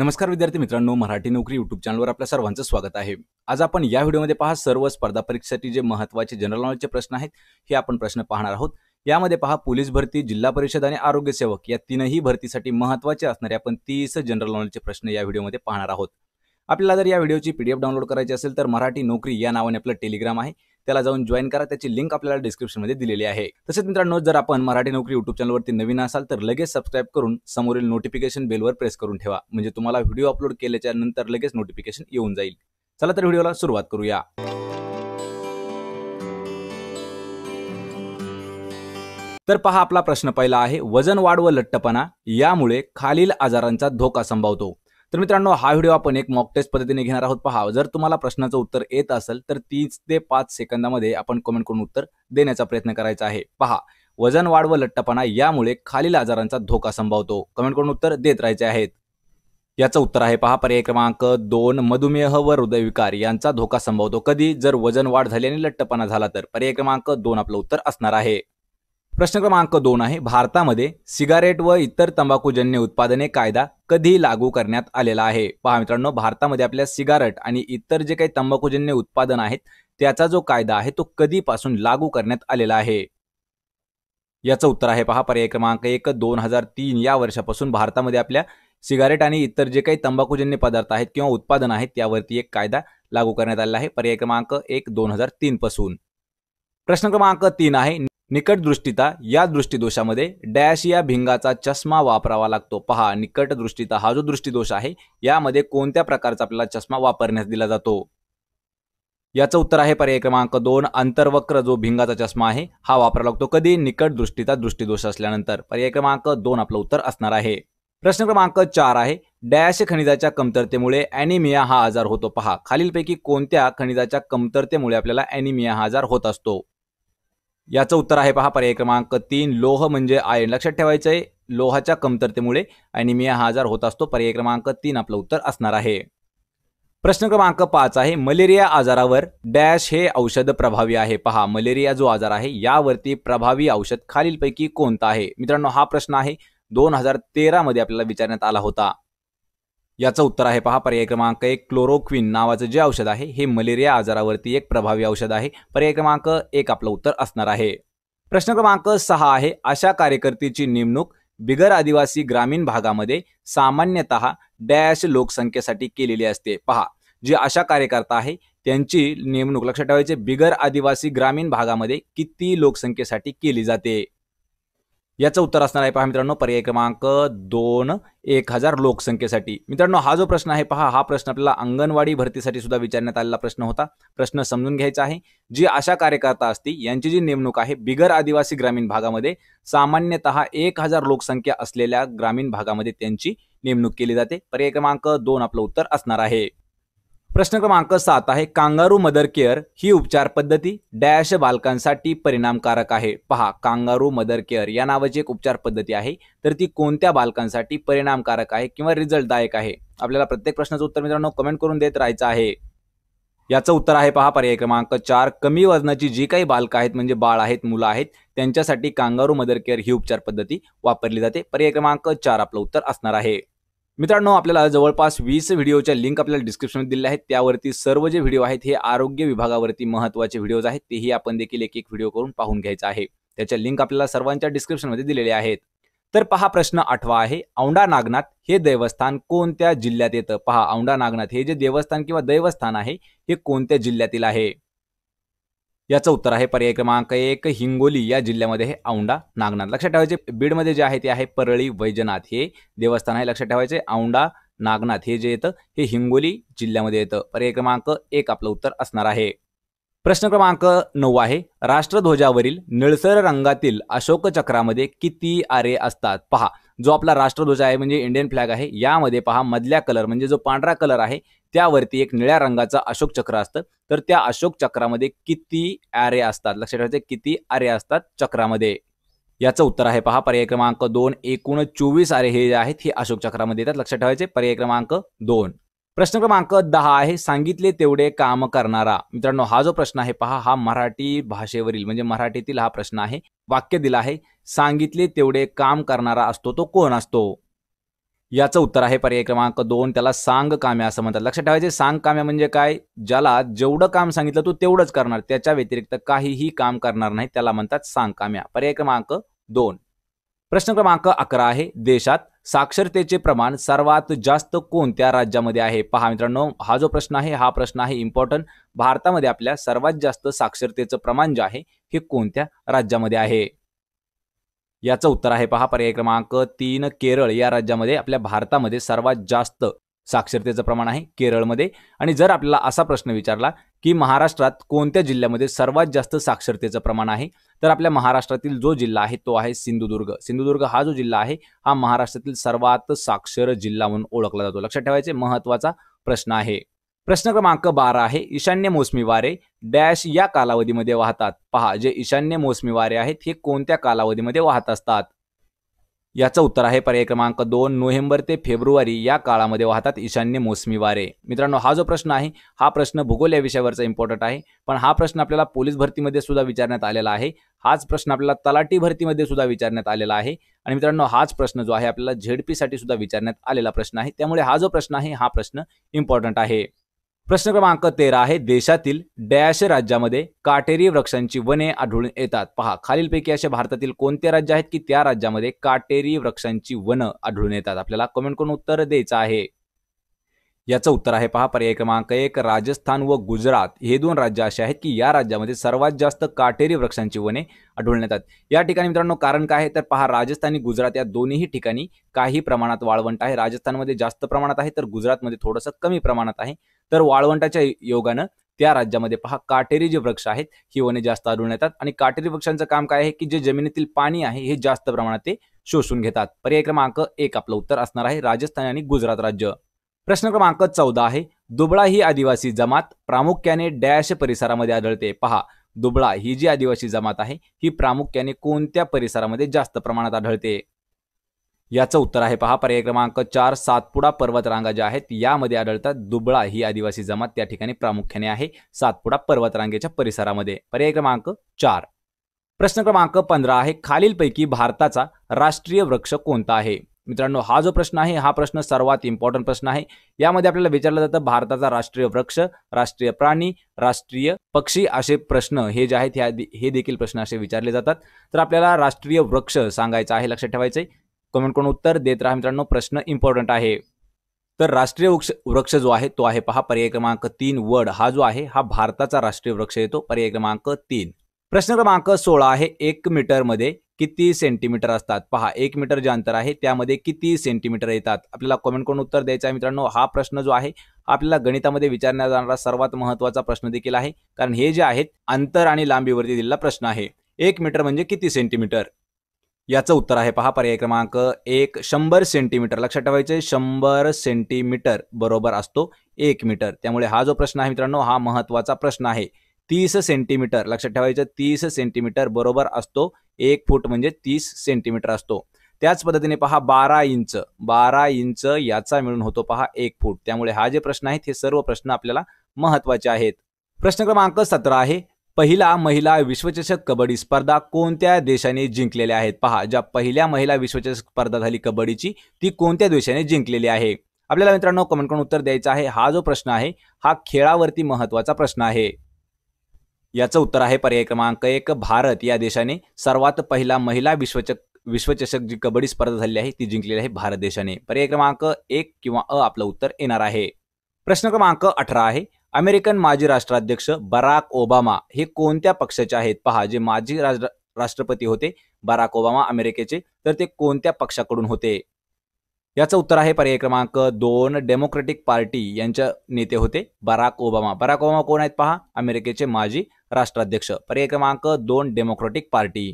नमस्कार विद्यार्थी मित्रांनो मराठी नोकरी युट्यूब चॅनलवर आपल्या सर्वांचं स्वागत आहे आज आपण या व्हिडिओमध्ये पहा सर्व स्पर्धा परीक्षेसाठी जे महत्त्वाचे जनरल नॉलेजचे प्रश्न आहेत हे आपण प्रश्न पाहणार आहोत यामध्ये पहा पोलीस भरती जिल्हा परिषद आणि आरोग्य सेवक या तीनही भरतीसाठी महत्त्वाचे असणारे आपण तीस जनरल नॉलेजचे प्रश्न या व्हिडिओमध्ये पाहणार आहोत आपल्याला जर या व्हिडिओची पीडीएफ डाउनलोड करायची असेल तर मराठी नोकरी या नावाने आपलं टेलिग्राम आहे त्याला जाऊन जॉईन करा त्याची लिंक आपल्याला डिस्क्रिप्शन मध्ये दिलेली आहे तसेच मित्रांनो जर आपण मराठी नोकरी युट्यूब चॅनलवरती नवीन असाल तर लगेच सबस्क्राईब करून समोरील नोटिफिकेशन बेलवर प्रेस करून ठेवा म्हणजे तुम्हाला व्हिडिओ अपलोड केल्याच्या नंतर लगेच नोटिफिकेशन येऊन जाईल चला तर व्हिडिओला सुरुवात करूया तर पहा आपला प्रश्न पहिला आहे वजन वाढ व लठ्ठपणा यामुळे खालील आजारांचा धोका संभवतो तर मित्रांनो हा व्हिडिओ आपण एक मॉक टेस्ट पद्धतीने घेणार आहोत पहा जर तुम्हाला प्रश्नाचं उत्तर येत असेल तर तीस ते पाच सेकंदामध्ये आपण कमेंट करून उत्तर देण्याचा प्रयत्न करायचा आहे पहा वजन वाढ व लट्टपणा यामुळे खालील आजारांचा धोका संभवतो कमेंट करून उत्तर देत राहायचे आहेत याचं उत्तर आहे पहा पर्याय क्रमांक दोन मधुमेह व हृदयविकार यांचा धोका संभवतो कधी जर वजन वाढ झाली आणि लट्टपणा झाला तर पर्याय क्रमांक दोन आपलं उत्तर असणार आहे प्रश्न क्रमांक दोन आहे भारतामध्ये सिगारेट व इतर तंबाखूजन्य उत्पादने कायदा कधी लागू करण्यात आलेला आहे पहा मित्रांनो भारतामध्ये आपल्या सिगारेट आणि इतर जे काही तंबाखूजन्य उत्पादन आहेत त्याचा जो कायदा आहे तो कधीपासून लागू करण्यात आलेला आहे याचं उत्तर आहे पहा पर्याय क्रमांक एक दोन हजार तीन या वर्षापासून भारतामध्ये आपल्या सिगारेट आणि इतर जे काही तंबाखूजन्य पदार्थ आहेत किंवा उत्पादन आहेत त्यावरती एक कायदा लागू करण्यात आलेला आहे पर्याय क्रमांक एक दोन हजार तीन पासून प्रश्न क्रमांक तीन आहे निकटदृष्टीता या दृष्टीदोषामध्ये डॅश या भिंगाचा चष्मा वापरावा लागतो पहा निकटदृष्टीता हा जो दृष्टीदोष आहे यामध्ये कोणत्या प्रकारचा आपल्याला चष्मा वापरण्यास दिला जातो याचं उत्तर आहे पर्याय क्रमांक दोन अंतर्वक्र जो भिंगाचा चष्मा आहे हा वापरावा लागतो कधी निकटदृष्टीचा दृष्टीदोष असल्यानंतर पर्याय क्रमांक दोन आपलं उत्तर असणार आहे प्रश्न क्रमांक चार आहे डॅश खनिजाच्या कमतरतेमुळे अॅनिमिया हा आजार होतो पहा खालीलपैकी कोणत्या खनिजाच्या कमतरतेमुळे आपल्याला अॅनिमिया हा आजार होत असतो याचं उत्तर आहे पहा पर्याय क्रमांक तीन लोह म्हणजे आयन लक्षात ठेवायचं आहे लोहाच्या कमतरतेमुळे ॲनिमिया हा आजार होत असतो पर्याय क्रमांक तीन आपलं उत्तर असणार आहे प्रश्न क्रमांक पाच आहे मलेरिया आजारावर डॅश हे औषध प्रभावी आहे पहा मलेरिया जो आजार आहे यावरती प्रभावी औषध खालीलपैकी कोणता आहे मित्रांनो हा प्रश्न आहे दोन हजार तेरामध्ये आपल्याला विचारण्यात आला होता याचं उत्तर आहे पहा पर्याय क्रमांक एक क्लोरोक्विन नावाचं जे औषध आहे हे मलेरिया आजारावरती एक प्रभावी औषध आहे पर्याय क्रमांक एक आपलं उत्तर असणार आहे प्रश्न क्रमांक सहा आहे अशा कार्यकर्तीची नेमणूक बिगर आदिवासी ग्रामीण भागामध्ये सामान्यत डॅश लोकसंख्येसाठी केलेली असते पहा जे अशा कार्यकर्ता आहे त्यांची नेमणूक लक्षात ठेवायचे बिगर आदिवासी ग्रामीण भागामध्ये किती लोकसंख्येसाठी केली जाते याचं उत्तर असणार आहे पहा मित्रांनो पर्याय क्रमांक दोन एक हजार लोकसंख्येसाठी मित्रांनो हा जो प्रश्न आहे पहा हा प्रश्न आपल्याला अंगणवाडी भरतीसाठी सुद्धा विचारण्यात आलेला प्रश्न होता प्रश्न समजून घ्यायचा आहे जी आशा कार्यकर्ता असती यांची जी नेमणूक आहे बिगर आदिवासी ग्रामीण भागामध्ये सामान्यतः एक हजार लोकसंख्या असलेल्या ग्रामीण भागामध्ये त्यांची नेमणूक केली जाते पर्याय क्रमांक दोन आपलं उत्तर असणार आहे प्रश्न क्रमांक सात आहे कांगारू मदर केअर ही उपचार पद्धती डॅश बालकांसाठी परिणामकारक आहे पहा कांगारू मदर केअर या नावाची एक उपचार पद्धती आहे तर ती कोणत्या बालकांसाठी परिणामकारक आहे किंवा रिझल्टदायक आहे आपल्याला प्रत्येक प्रश्नाचं उत्तर मित्रांनो कमेंट करून देत राहायचं आहे याचं उत्तर आहे पहा पर्याय क्रमांक चार कमी वजनाची जी काही बालकं आहेत म्हणजे बाळ आहेत मुलं आहेत त्यांच्यासाठी कांगारू मदर केअर ही उपचार पद्धती वापरली जाते पर्याय क्रमांक चार आपलं उत्तर असणार आहे मित्रांनो आपल्याला जवळपास वीस व्हिडिओच्या लिंक आपल्याला डिस्क्रिप्शनमध्ये दिल्या आहेत त्यावरती सर्व जे व्हिडिओ आहेत हे आरोग्य विभागावरती महत्त्वाचे व्हिडिओज आहेत तेही आपण देखील एक एक व्हिडिओ करून पाहून घ्यायचा आहे त्याच्या लिंक आपल्याला सर्वांच्या डिस्क्रिप्शनमध्ये दिलेल्या आहेत तर पहा प्रश्न आठवा आहे औंढा नागनाथ हे देवस्थान कोणत्या जिल्ह्यात येतं पहा औंढा नागनाथ हे जे देवस्थान किंवा दैवस्थान आहे हे कोणत्या जिल्ह्यातील आहे याचं उत्तर आहे पर्याय क्रमांक एक हिंगोली या जिल्ह्यामध्ये हे औंडा नागनाथ लक्षात ठेवायचे बीडमध्ये जे आहे ते आहे परळी वैजनाथ हे देवस्थान आहे लक्षात ठेवायचे औंडा नागनाथ हे जे येतं हे हिंगोली जिल्ह्यामध्ये येतं पर्याय क्रमांक एक आपलं उत्तर असणार आहे प्रश्न क्रमांक नऊ आहे राष्ट्रध्वजावरील निळसर रंगातील अशोक चक्रामध्ये किती आरे असतात पहा जो आपला राष्ट्रध्वज आहे म्हणजे इंडियन फ्लॅग आहे यामध्ये पहा मधल्या कलर म्हणजे जो पांढरा कलर आहे त्यावरती एक निळ्या रंगाचं अशोक चक्र असतं तर त्या अशोक चक्रामध्ये किती आरे असतात लक्षात ठेवायचे किती आरे असतात चक्रामध्ये याचं उत्तर आहे पहा पर्याय क्रमांक दोन एकूण चोवीस आरे हे जे आहेत हे अशोक चक्रामध्ये येतात लक्षात ठेवायचे पर्याय क्रमांक दोन प्रश्न क्रमांक दहा आहे सांगितले तेवढे काम करणारा मित्रांनो हा जो प्रश्न आहे पहा हा मराठी भाषेवरील म्हणजे मराठीतील हा प्रश्न आहे वाक्य दिला आहे सांगितले तेवढे काम करणारा असतो तो कोण असतो याचं उत्तर आहे पर्याय क्रमांक दोन त्याला सांग काम्या असं म्हणतात लक्षात ठेवायचे सांग काम्या म्हणजे काय ज्याला जेवढं काम सांगितलं तो तेवढंच करणार त्याच्या व्यतिरिक्त काहीही काम करणार नाही त्याला म्हणतात सांग काम्या पर्याय क्रमांक दोन प्रश्न क्रमांक अकरा आहे देशात साक्षरतेचे प्रमाण सर्वात जास्त कोणत्या राज्यामध्ये आहे पहा मित्रांनो हा जो प्रश्न आहे हा प्रश्न आहे इम्पॉर्टंट भारतामध्ये आपल्या सर्वात जास्त साक्षरतेचं प्रमाण जे आहे हे कोणत्या राज्यामध्ये आहे याचं उत्तर आहे पहा पर्याय क्रमांक तीन केरळ या राज्यामध्ये आपल्या भारतामध्ये सर्वात जास्त साक्षरतेचं प्रमाण आहे केरळमध्ये आणि जर आपल्याला असा प्रश्न विचारला की महाराष्ट्रात कोणत्या जिल्ह्यामध्ये सर्वात जास्त साक्षरतेचं प्रमाण आहे तर आपल्या महाराष्ट्रातील जो जिल्हा आहे तो आहे सिंधुदुर्ग सिंधुदुर्ग हा जो जिल्हा आहे हा महाराष्ट्रातील सर्वात साक्षर जिल्हा म्हणून ओळखला जातो लक्षात ठेवायचे महत्वाचा प्रश्न आहे प्रश्न क्रमांक बारा आहे ईशान्य मोसमी वारे डॅश या कालावधीमध्ये वाहतात पहा जे ईशान्य मोसमी वारे आहेत हे कोणत्या कालावधीमध्ये वाहत असतात याचं उत्तर आहे पर्याय क्रमांक दोन नोव्हेंबर ते फेब्रुवारी या काळामध्ये वाहतात ईशान्य मोसमी वारे मित्रांनो हा जो प्रश्न आहे हा प्रश्न भूगोल या विषयावरचा इम्पॉर्टंट आहे पण हा प्रश्न आपल्याला पोलीस भरतीमध्ये सुद्धा विचारण्यात आलेला आहे हाच प्रश्न आपल्याला तलाठी भरतीमध्ये सुद्धा विचारण्यात आलेला आहे आणि मित्रांनो हाच प्रश्न जो आहे आपल्याला झेडपीसाठी सुद्धा विचारण्यात आलेला प्रश्न आहे त्यामुळे हा जो प्रश्न आहे हा प्रश्न इम्पॉर्टंट आहे प्रश्न क्रमांक तेरा आहे देशातील डॅश राज्यामध्ये काटेरी वृक्षांची वने आढळून येतात पहा खालीलपैकी असे भारतातील कोणते राज्य आहेत की त्या राज्यामध्ये काटेरी वृक्षांची वनं आढळून येतात आपल्याला कमेंट करून उत्तर द्यायचं आहे याचं उत्तर आहे पहा पर्याय क्रमांक एक राजस्थान व गुजरात हे दोन राज्य असे आहेत की या राज्यामध्ये सर्वात जास्त काटेरी वृक्षांची वने आढळण्यात येतात या ठिकाणी मित्रांनो कारण काय आहे तर पहा राजस्थान आणि गुजरात या दोन्ही ठिकाणी काही प्रमाणात वाळवंट आहे राजस्थानमध्ये जास्त प्रमाणात आहे तर गुजरातमध्ये थोडंसं कमी प्रमाणात आहे तर वाळवंटाच्या योगानं त्या राज्यामध्ये पहा काटेरी जे वृक्ष आहेत ही वने जास्त आढळून येतात आणि काटेरी वृक्षांचं काम काय आहे की जे जमिनीतील पाणी आहे हे जास्त प्रमाणात ते शोषून घेतात पर्याय क्रमांक एक आपलं उत्तर असणार आहे राजस्थान आणि गुजरात राज्य प्रश्न क्रमांक चौदा आहे दुबळा ही आदिवासी जमात प्रामुख्याने डॅश परिसरामध्ये आढळते पहा दुबळा ही जी आदिवासी जमात आहे ही प्रामुख्याने कोणत्या परिसरामध्ये जास्त प्रमाणात आढळते याचं उत्तर आहे पहा पर्याय क्रमांक चार सातपुडा पर्वतरांगा ज्या आहेत यामध्ये आढळतात दुबळा ही आदिवासी जमात त्या ठिकाणी प्रामुख्याने आहे सातपुडा पर्वतरांगेच्या परिसरामध्ये पर्याय क्रमांक चार प्रश्न क्रमांक पंधरा आहे खालीलपैकी भारताचा राष्ट्रीय वृक्ष कोणता आहे मित्रांनो हा जो प्रश्न आहे हा प्रश्न सर्वात इम्पॉर्टंट प्रश्न आहे यामध्ये आपल्याला विचारलं जातं भारताचा राष्ट्रीय वृक्ष राष्ट्रीय प्राणी राष्ट्रीय पक्षी असे प्रश्न हे जे आहेत हे देखील प्रश्न असे विचारले जातात तर आपल्याला राष्ट्रीय वृक्ष सांगायचा आहे लक्षात ठेवायचं आहे कमेंट करून उत्तर देत राहा मित्रांनो प्रश्न इम्पॉर्टंट आहे तर राष्ट्रीय वृक्ष वृक्ष जो आहे तो आहे पहा पर्याय क्रमांक तीन वड हा जो आहे हा भारताचा राष्ट्रीय वृक्ष येतो पर्याय क्रमांक तीन प्रश्न क्रमांक सोळा आहे एक मीटरमध्ये किती सेंटीमीटर असतात पहा एक मीटर जे अंतर आहे त्यामध्ये किती सेंटीमीटर येतात आपल्याला कमेंट करून उत्तर द्यायचं आहे मित्रांनो हा प्रश्न जो आहे आपल्याला गणितामध्ये विचारण्यात जाणारा सर्वात महत्त्वाचा प्रश्न देखील आहे कारण हे जे आहेत अंतर आणि लांबीवरती दिलेला प्रश्न आहे एक मीटर म्हणजे किती सेंटीमीटर याचं उत्तर आहे पहा पर्याय क्रमांक एक शंभर सेंटीमीटर लक्षात ठेवायचे शंभर सेंटीमीटर बरोबर असतो एक मीटर त्यामुळे हा जो प्रश्न आहे मित्रांनो हा महत्त्वाचा प्रश्न आहे तीस सेंटीमीटर लक्षात ठेवायचं तीस सेंटीमीटर बरोबर असतो एक फूट म्हणजे तीस सेंटीमीटर असतो त्याच पद्धतीने पहा बारा इंच बारा इंच याचा मिळून होतो पहा एक फूट त्यामुळे हा जे प्रश्न आहेत हे सर्व प्रश्न आपल्याला महत्वाचे आहेत प्रश्न क्रमांक सतरा आहे पहिला महिला विश्वचषक कबड्डी स्पर्धा कोणत्या देशाने जिंकलेल्या आहेत पहा ज्या पहिल्या महिला विश्वचषक स्पर्धा झाली कबड्डीची ती कोणत्या देशाने जिंकलेली आहे आपल्याला मित्रांनो कमेंट करून उत्तर द्यायचं आहे हा जो प्रश्न आहे हा खेळावरती महत्वाचा प्रश्न आहे याचं उत्तर आहे पर्याय क्रमांक एक भारत या देशाने सर्वात पहिला महिला विश्वचक विश्वचषक जी कबड्डी स्पर्धा झाली आहे ती जिंकलेली आहे भारत देशाने पर्याय क्रमांक एक किंवा अ आपलं उत्तर येणार आहे प्रश्न क्रमांक अठरा आहे अमेरिकन माजी राष्ट्राध्यक्ष बराक ओबामा हे कोणत्या पक्षाचे आहेत पहा जे माजी राष्ट्रपती होते बराक ओबामा अमेरिकेचे तर ते कोणत्या पक्षाकडून होते याचं उत्तर आहे पर्याय क्रमांक दोन डेमोक्रेटिक पार्टी यांच्या नेते होते बराक ओबामा बराक ओबामा कोण आहेत पहा अमेरिकेचे माजी राष्ट्राध्यक्ष पर्याय क्रमांक दोन डेमोक्रॅटिक पार्टी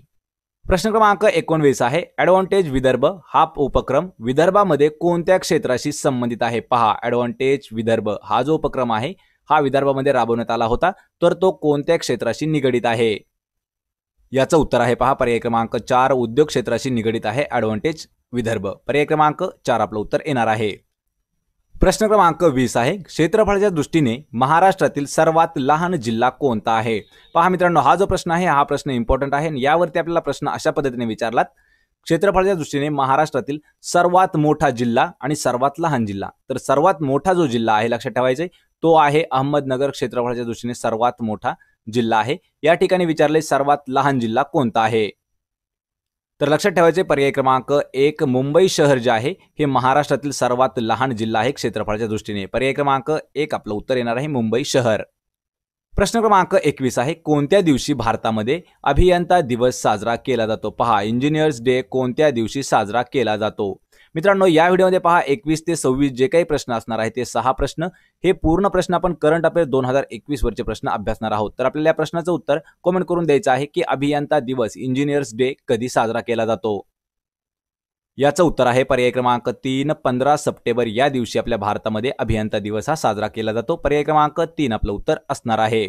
प्रश्न क्रमांक एकोणवीस आहे ॲडव्हान्टेज विदर्भ हा उपक्रम विदर्भामध्ये कोणत्या क्षेत्राशी संबंधित आहे पहा ॲडव्हान्टेज विदर्भ हा जो उपक्रम आहे हा विदर्भामध्ये राबवण्यात आला होता तर तो कोणत्या क्षेत्राशी निगडित आहे याचं उत्तर आहे पहा पर्याय क्रमांक चार उद्योग क्षेत्राशी निगडित आहे ॲडव्हान्टेज विदर्भ पर्याय क्रमांक चार आपलं उत्तर येणार आहे प्रश्न क्रमांक वीस आहे क्षेत्रफळाच्या दृष्टीने महाराष्ट्रातील सर्वात लहान जिल्हा कोणता आहे पहा मित्रांनो हा जो प्रश्न आहे हा प्रश्न इम्पॉर्टंट आहे यावरती आपल्याला प्रश्न अशा पद्धतीने विचारलात क्षेत्रफळाच्या दृष्टीने महाराष्ट्रातील सर्वात मोठा जिल्हा आणि सर्वात लहान जिल्हा तर सर्वात मोठा जो जिल्हा आहे लक्षात ठेवायचा तो आहे अहमदनगर क्षेत्रफळाच्या दृष्टीने सर्वात मोठा जिल्हा आहे या ठिकाणी विचारले सर्वात लहान जिल्हा कोणता आहे तर लक्षात ठेवायचे पर्याय क्रमांक एक मुंबई शहर जे आहे हे महाराष्ट्रातील सर्वात लहान जिल्हा आहे क्षेत्रफळाच्या दृष्टीने पर्याय क्रमांक एक आपलं उत्तर येणार आहे मुंबई शहर प्रश्न क्रमांक एकवीस आहे कोणत्या दिवशी भारतामध्ये अभियंता दिवस साजरा केला जातो पहा इंजिनियर्स डे कोणत्या दिवशी साजरा केला जातो मित्रांनो या व्हिडिओमध्ये पहा एकवीस ते सव्वीस जे काही प्रश्न असणार आहे ते सहा प्रश्न हे पूर्ण प्रश्न आपण करंट अफेअर दोन हजार एकवीस वरचे प्रश्न अभ्यासणार आहोत तर आपल्याला या प्रश्नाचं उत्तर कमेंट करून द्यायचं आहे की अभियंता दिवस इंजिनियर्स डे कधी साजरा केला जातो याचं उत्तर आहे पर्याय क्रमांक तीन पंधरा सप्टेंबर या दिवशी आपल्या भारतामध्ये अभियंता दिवस हा साजरा केला जातो पर्याय क्रमांक तीन आपलं उत्तर असणार आहे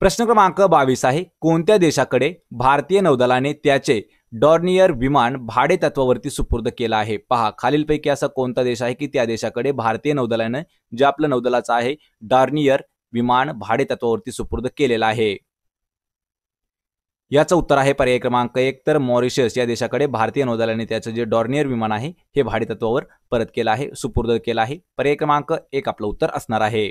प्रश्न क्रमांक बावीस आहे कोणत्या देशाकडे भारतीय नौदलाने त्याचे डॉर्नियर विमान भाडे तत्वावरती सुपूर्द केला आहे पहा खालीलपैकी असा कोणता देश आहे की त्या देशाकडे भारतीय नौदलानं जे आपलं नौदलाचं आहे डॉर्नियर विमान भाडे तत्वावरती सुपूर्द केलेला आहे याचं उत्तर आहे पर्याय क्रमांक एक तर मॉरिशस या देशाकडे भारतीय नौदलाने त्याचं जे डॉर्नियर विमान आहे हे भाडे तत्वावर परत केलं आहे सुपूर्द केलं आहे पर्याय क्रमांक एक आपलं उत्तर असणार आहे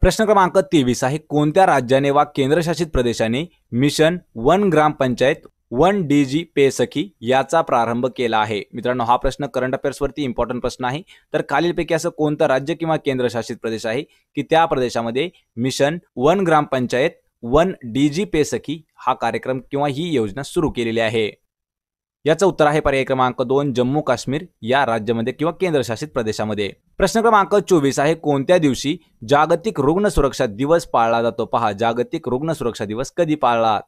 प्रश्न क्रमांक तेवीस आहे कोणत्या राज्याने वा केंद्रशासित प्रदेशाने mission one gram panchayat one D G Sakhi याचा प्रारंभ केला आहे मित्रांनो हा प्रश्न करंट अफेअर्सवरती इम्पॉर्टंट प्रश्न आहे तर खालीलपैकी असं कोणतं राज्य किंवा केंद्रशासित प्रदेश आहे की त्या प्रदेशामध्ये mission one gram panchayat one D G पेसखी हा कार्यक्रम किंवा ही योजना सुरू केलेली आहे याचं उत्तर आहे पर्याय क्रमांक दोन जम्मू काश्मीर या राज्यामध्ये किंवा केंद्रशासित प्रदेशामध्ये प्रश्न क्रमांक चोवीस आहे कोणत्या दिवशी जागतिक रुग्ण सुरक्षा दिवस पाळला जातो पहा जागतिक रुग्ण सुरक्षा दिवस कधी पाळला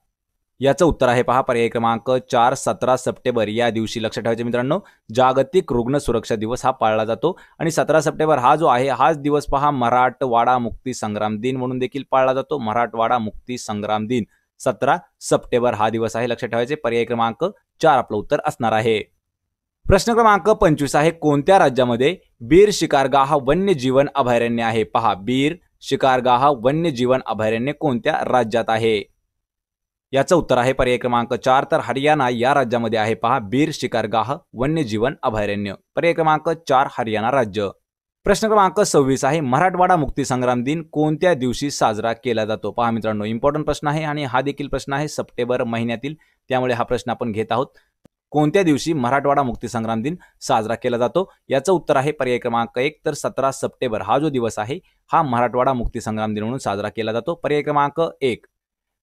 याचं उत्तर आहे पहा पर्याय क्रमांक चार सतरा सप्टेंबर या दिवशी लक्षात ठेवायचे मित्रांनो जागतिक रुग्ण सुरक्षा दिवस हा पाळला जातो आणि सतरा सप्टेंबर हा जो आहे हाच दिवस पहा मराठवाडा मुक्ती संग्राम दिन म्हणून देखील पाळला जातो मराठवाडा मुक्ती संग्राम दिन सतरा सप्टेंबर हा दिवस आहे लक्षात ठेवायचे पर्याय क्रमांक चार आपलं उत्तर असणार आहे प्रश्न क्रमांक पंचवीस आहे कोणत्या राज्यामध्ये बीर शिकारगा हा वन्यजीवन अभयारण्य आहे पहा बीर शिकारगा हा वन्यजीवन अभयारण्य कोणत्या राज्यात आहे याचं उत्तर आहे पर्याय क्रमांक चार तर हरियाणा या राज्यामध्ये आहे पहा बीर शिकारगाह वन्यजीवन अभयारण्य पर्याय क्रमांक चार हरियाणा राज्य प्रश्न क्रमांक सव्वीस आहे मराठवाडा मुक्तीसंग्राम दिन कोणत्या दिवशी साजरा केला जातो पहा मित्रांनो इम्पॉर्टंट प्रश्न आहे आणि हा देखील प्रश्न आहे सप्टेंबर महिन्यातील त्यामुळे हा प्रश्न आपण घेत आहोत कोणत्या दिवशी मराठवाडा मुक्तीसंग्राम दिन साजरा केला जातो याचं उत्तर आहे पर्याय क्रमांक एक तर सतरा सप्टेंबर हा जो दिवस आहे हा मराठवाडा मुक्तीसंग्राम दिन म्हणून साजरा केला जातो पर्याय क्रमांक एक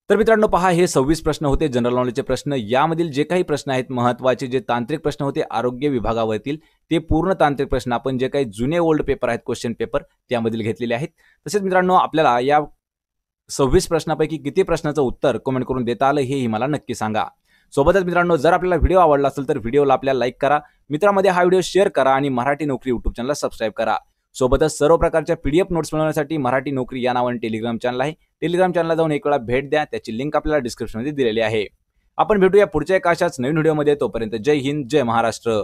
तर मित्रांनो पहा हे सव्वीस प्रश्न होते जनरल नॉलेजचे प्रश्न यामधील जे काही प्रश्न आहेत महत्त्वाचे जे तांत्रिक प्रश्न होते आरोग्य विभागावरतील ते पूर्ण तांत्रिक प्रश्न आपण जे काही जुने ओल्ड पेपर आहेत क्वेश्चन पेपर त्यामधील घेतलेले आहेत तसेच मित्रांनो आपल्याला या सव्वीस प्रश्नापैकी किती प्रश्नाचं उत्तर कमेंट करून देता आलं हेही मला नक्की सांगा सोबतच मित्रांनो जर आपल्याला व्हिडिओ आवडला असेल तर व्हिडिओला आपल्याला लाईक करा मित्रांमध्ये हा व्हिडिओ शेअर करा आणि मराठी नोकरी युट्यूब चॅनलला सबस्क्राईब करा सोबतच सर्व प्रकारच्या पीडीएफ नोट्स मिळवण्यासाठी मराठी नोकरी या नावाने टेलिग्राम चॅनल आहे टेलिग्राम चॅनलला जाऊन एक वेळा भेट द्या त्याची लिंक आपल्याला डिस्क्रिप्शनमध्ये दिलेली आहे आपण भेटूया पुढच्या एका अशाच नवीन व्हिडिओमध्ये तोपर्यंत जय हिंद जय महाराष्ट्र